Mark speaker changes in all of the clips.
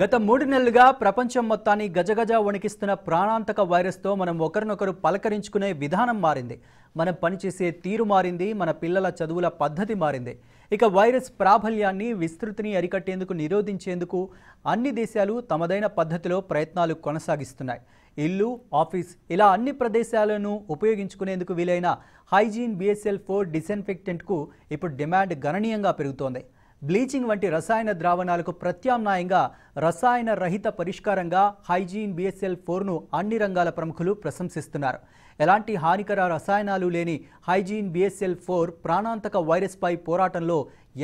Speaker 1: గత మూడు నెలలుగా ప్రపంచం మొత్తాన్ని గజగజ వణికిస్తున్న ప్రాణాంతక వైరస్తో మనం ఒకరినొకరు పలకరించుకునే విధానం మారింది మనం పనిచేసే తీరు మారింది మన పిల్లల చదువుల పద్ధతి మారింది ఇక వైరస్ ప్రాబల్యాన్ని విస్తృతిని అరికట్టేందుకు నిరోధించేందుకు అన్ని దేశాలు తమదైన పద్ధతిలో ప్రయత్నాలు కొనసాగిస్తున్నాయి ఇల్లు ఆఫీస్ ఇలా అన్ని ప్రదేశాలను ఉపయోగించుకునేందుకు వీలైన హైజీన్ బిఎస్ఎల్ ఫోర్ డిసెన్ఫెక్టెంట్కు ఇప్పుడు డిమాండ్ గణనీయంగా పెరుగుతోంది బ్లీచింగ్ వంటి రసాయన ద్రావణాలకు ప్రత్యామ్నాయంగా రసాయన రహిత పరిష్కారంగా హైజీన్ బిఎస్ఎల్ ఫోర్ను అన్ని రంగాల ప్రముఖులు ప్రశంసిస్తున్నారు ఎలాంటి హానికర రసాయనాలు లేని హైజీన్ బిఎస్ఎల్ ఫోర్ ప్రాణాంతక వైరస్పై పోరాటంలో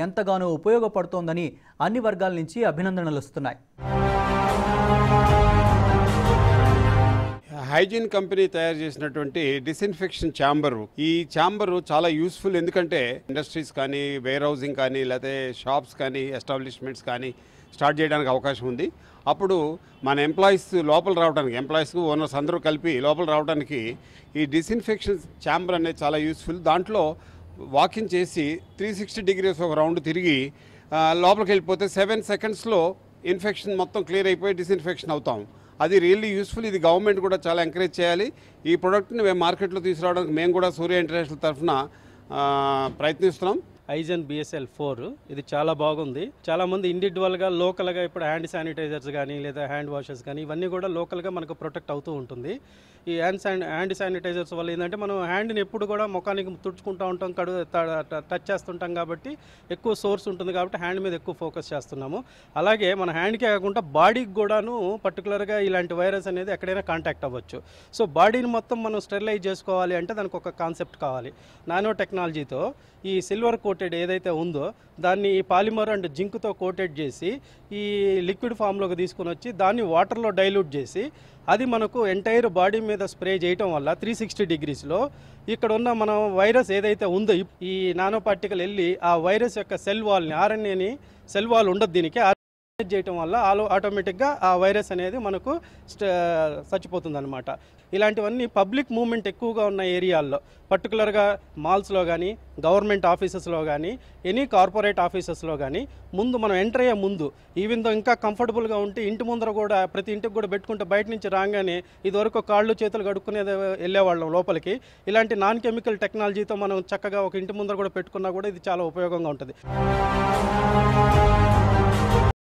Speaker 1: ఎంతగానో ఉపయోగపడుతోందని అన్ని వర్గాల నుంచి అభినందనలు వస్తున్నాయి
Speaker 2: హైజీన్ కంపెనీ తయారు చేసినటువంటి డిస్ఇన్ఫెక్షన్ ఛాంబర్ ఈ ఛాంబర్ చాలా యూస్ఫుల్ ఎందుకంటే ఇండస్ట్రీస్ కానీ వేర్ హౌసింగ్ కానీ లేకపోతే షాప్స్ కానీ ఎస్టాబ్లిష్మెంట్స్ కానీ స్టార్ట్ చేయడానికి అవకాశం ఉంది అప్పుడు మన ఎంప్లాయీస్ లోపల రావడానికి ఎంప్లాయీస్ ఓనర్స్ అందరూ కలిపి లోపల రావడానికి ఈ డిస్ఇన్ఫెక్షన్ ఛాంబర్ అనేది చాలా యూస్ఫుల్ దాంట్లో వాకింగ్ చేసి త్రీ సిక్స్టీ డిగ్రీస్ ఒక రౌండ్ తిరిగి లోపలికి వెళ్ళిపోతే సెవెన్ సెకండ్స్లో ఇన్ఫెక్షన్ మొత్తం క్లియర్ అయిపోయి డిస్ఇన్ఫెక్షన్ అవుతాం అది రియల్లీ యూస్ఫుల్ ఇది గవర్నమెంట్ కూడా చాలా ఎంకరేజ్ చేయాలి ఈ ప్రోడక్ట్ని మేము మార్కెట్లో తీసుకురావడానికి మేము కూడా సూర్య ఇంటర్నేషనల్ తరఫున
Speaker 3: ప్రయత్నిస్తున్నాం ఐజన్ బిఎస్ఎల్ ఫోర్ ఇది చాలా బాగుంది చాలా మంది ఇండివిజువల్గా లోకల్గా ఇప్పుడు హ్యాండ్ శానిటైజర్స్ కానీ లేదా హ్యాండ్ వాషెస్ కానీ ఇవన్నీ కూడా లోకల్గా మనకు ప్రొటెక్ట్ అవుతూ ఉంటుంది ఈ హ్యాండ్ శాని హ్యాండ్ శానిటైజర్స్ వల్ల ఏంటంటే మనం హ్యాండ్ని ఎప్పుడు కూడా ముఖానికి తుడుచుకుంటూ ఉంటాం కడు టచ్ చేస్తుంటాం కాబట్టి ఎక్కువ సోర్స్ ఉంటుంది కాబట్టి హ్యాండ్ మీద ఎక్కువ ఫోకస్ చేస్తున్నాము అలాగే మన హ్యాండ్కే కాకుండా బాడీకి కూడాను పర్టికులర్గా ఇలాంటి వైరస్ అనేది ఎక్కడైనా కాంటాక్ట్ అవ్వచ్చు సో బాడీని మొత్తం మనం స్టెరిలైజ్ చేసుకోవాలి అంటే దానికి ఒక కాన్సెప్ట్ కావాలి నానో టెక్నాలజీతో ఈ సిల్వర్ కోట్ కోటెడ్ ఏదైతే ఉందో దాన్ని పాలిమర్ అండ్ జింక్తో కోటెడ్ చేసి ఈ లిక్విడ్ ఫామ్లోకి తీసుకుని వచ్చి దాన్ని వాటర్లో డైల్యూట్ చేసి అది మనకు ఎంటైర్ బాడీ మీద స్ప్రే చేయటం వల్ల త్రీ సిక్స్టీ డిగ్రీస్లో ఇక్కడ ఉన్న మనం వైరస్ ఏదైతే ఉందో ఈ నానో పార్టికల్ వెళ్ళి ఆ వైరస్ యొక్క సెల్ వాల్ని ఆర్ఎన్ఏని సెల్ వాల్ ఉండదు దీనికి చేయటం వల్ల ఆలో ఆటోమేటిక్గా ఆ వైరస్ అనేది మనకు చచ్చిపోతుందన్నమాట ఇలాంటివన్నీ పబ్లిక్ మూమెంట్ ఎక్కువగా ఉన్న ఏరియాల్లో పర్టికులర్గా మాల్స్లో కానీ గవర్నమెంట్ ఆఫీసెస్లో కానీ ఎనీ కార్పొరేట్ ఆఫీసెస్లో కానీ ముందు మనం ఎంటర్ అయ్యే ముందు ఈవెన్ దో ఇంకా కంఫర్టబుల్గా ఉంటే ఇంటి ముందర కూడా ప్రతి ఇంటికి కూడా పెట్టుకుంటే బయట నుంచి రాగానే ఇదివరకు కాళ్ళు చేతులు కడుక్కునే వెళ్ళేవాళ్ళం లోపలికి ఇలాంటి నాన్ కెమికల్ టెక్నాలజీతో మనం చక్కగా ఒక ఇంటి ముందర కూడా పెట్టుకున్నా కూడా ఇది చాలా ఉపయోగంగా ఉంటుంది